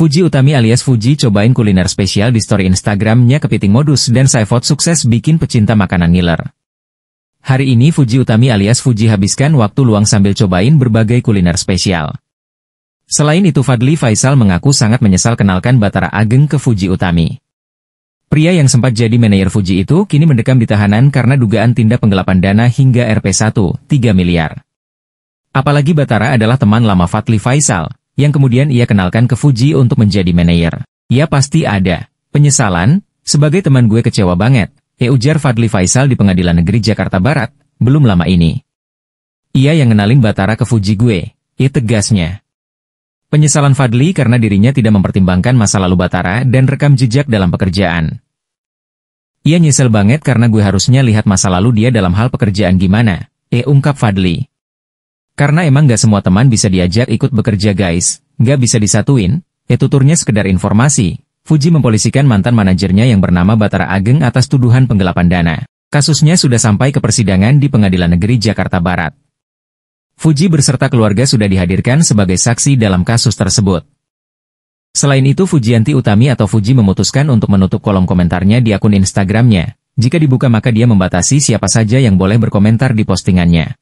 Fuji Utami alias Fuji cobain kuliner spesial di story Instagramnya kepiting modus dan Saifot sukses bikin pecinta makanan ngiler. Hari ini Fuji Utami alias Fuji habiskan waktu luang sambil cobain berbagai kuliner spesial. Selain itu Fadli Faisal mengaku sangat menyesal kenalkan Batara Ageng ke Fuji Utami. Pria yang sempat jadi manajer Fuji itu kini mendekam di tahanan karena dugaan tindak penggelapan dana hingga rp 1,3 miliar. Apalagi Batara adalah teman lama Fadli Faisal, yang kemudian ia kenalkan ke Fuji untuk menjadi manajer. Ia pasti ada. Penyesalan, sebagai teman gue kecewa banget, ya ujar Fadli Faisal di Pengadilan Negeri Jakarta Barat, belum lama ini. Ia yang kenalin Batara ke Fuji gue, ya tegasnya. Penyesalan Fadli karena dirinya tidak mempertimbangkan masa lalu Batara dan rekam jejak dalam pekerjaan. Ia nyesel banget karena gue harusnya lihat masa lalu dia dalam hal pekerjaan gimana, eh ungkap Fadli. Karena emang gak semua teman bisa diajak ikut bekerja guys, gak bisa disatuin, ya tuturnya sekedar informasi. Fuji mempolisikan mantan manajernya yang bernama Batara Ageng atas tuduhan penggelapan dana. Kasusnya sudah sampai ke persidangan di Pengadilan Negeri Jakarta Barat. Fuji berserta keluarga sudah dihadirkan sebagai saksi dalam kasus tersebut. Selain itu Fujianti Utami atau Fuji memutuskan untuk menutup kolom komentarnya di akun Instagramnya. Jika dibuka maka dia membatasi siapa saja yang boleh berkomentar di postingannya.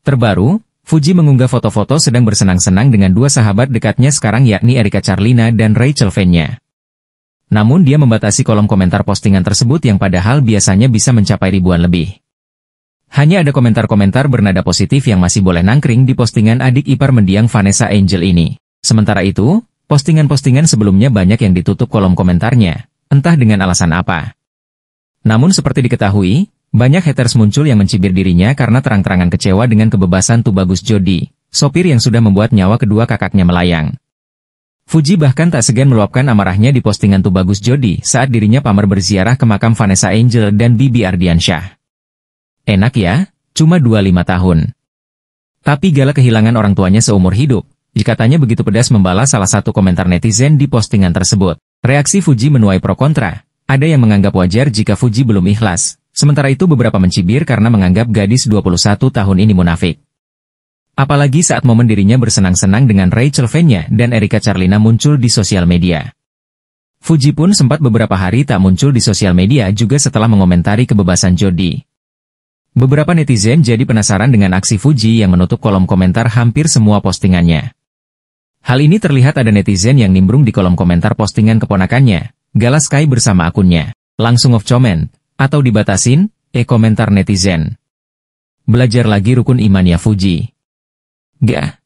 Terbaru, Fuji mengunggah foto-foto sedang bersenang-senang dengan dua sahabat dekatnya sekarang yakni Erika Charlina dan Rachel Fenya. Namun dia membatasi kolom komentar postingan tersebut yang padahal biasanya bisa mencapai ribuan lebih. Hanya ada komentar-komentar bernada positif yang masih boleh nangkring di postingan adik ipar mendiang Vanessa Angel ini. Sementara itu, postingan-postingan sebelumnya banyak yang ditutup kolom komentarnya, entah dengan alasan apa. Namun seperti diketahui, banyak haters muncul yang mencibir dirinya karena terang-terangan kecewa dengan kebebasan Tubagus Jody, sopir yang sudah membuat nyawa kedua kakaknya melayang. Fuji bahkan tak segan meluapkan amarahnya di postingan Tubagus Jody saat dirinya pamer berziarah ke makam Vanessa Angel dan Bibi Ardiansyah. Enak ya, cuma 25 tahun. Tapi Gala kehilangan orang tuanya seumur hidup, dikatanya begitu pedas membalas salah satu komentar netizen di postingan tersebut. Reaksi Fuji menuai pro kontra, ada yang menganggap wajar jika Fuji belum ikhlas, Sementara itu beberapa mencibir karena menganggap gadis 21 tahun ini munafik. Apalagi saat momen dirinya bersenang-senang dengan Rachel Venya dan Erika Charlina muncul di sosial media. Fuji pun sempat beberapa hari tak muncul di sosial media juga setelah mengomentari kebebasan Jody. Beberapa netizen jadi penasaran dengan aksi Fuji yang menutup kolom komentar hampir semua postingannya. Hal ini terlihat ada netizen yang nimbrung di kolom komentar postingan keponakannya, Galaskai Kai bersama akunnya. Langsung off comment, atau dibatasin? E komentar netizen. Belajar lagi rukun imannya Fuji. Gah.